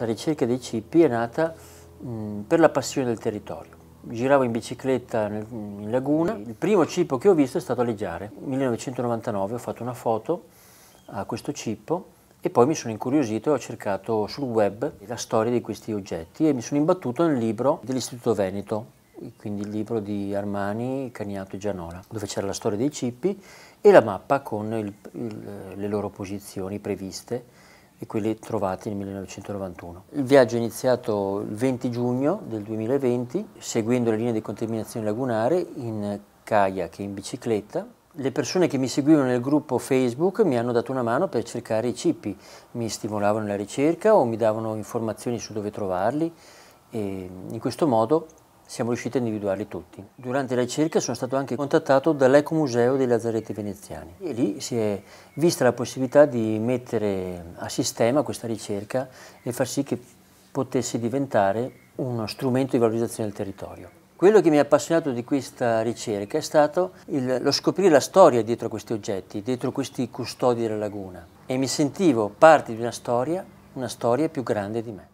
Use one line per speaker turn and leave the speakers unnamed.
la ricerca dei cippi è nata mh, mm, per la passione del territorio. Giravo in bicicletta nel, in laguna, il primo cippo che ho visto è stato a Leggiare. 1999 ho fatto una foto a questo cippo e poi mi sono incuriosito e ho cercato sul web la storia di questi oggetti e mi sono imbattuto nel libro dell'Istituto Veneto, quindi il libro di Armani, Caniato e Gianola, dove c'era la storia dei cippi e la mappa con il, il, le loro posizioni previste e quelli trovati nel 1991. Il viaggio è iniziato il 20 giugno del 2020, seguendo la linea di contaminazione lagunare in kayak e in bicicletta. Le persone che mi seguivano nel gruppo Facebook mi hanno dato una mano per cercare i cipi, mi stimolavano la ricerca o mi davano informazioni su dove trovarli e in questo modo siamo riusciti a individuarli tutti. Durante la ricerca sono stato anche contattato dall'Ecomuseo dei Lazzaretti Veneziani e lì si è vista la possibilità di mettere a sistema questa ricerca e far sì che potesse diventare uno strumento di valorizzazione del territorio. Quello che mi ha appassionato di questa ricerca è stato il, lo scoprire la storia dietro a questi oggetti, dietro questi custodi della laguna e mi sentivo parte di una storia, una storia più grande di me.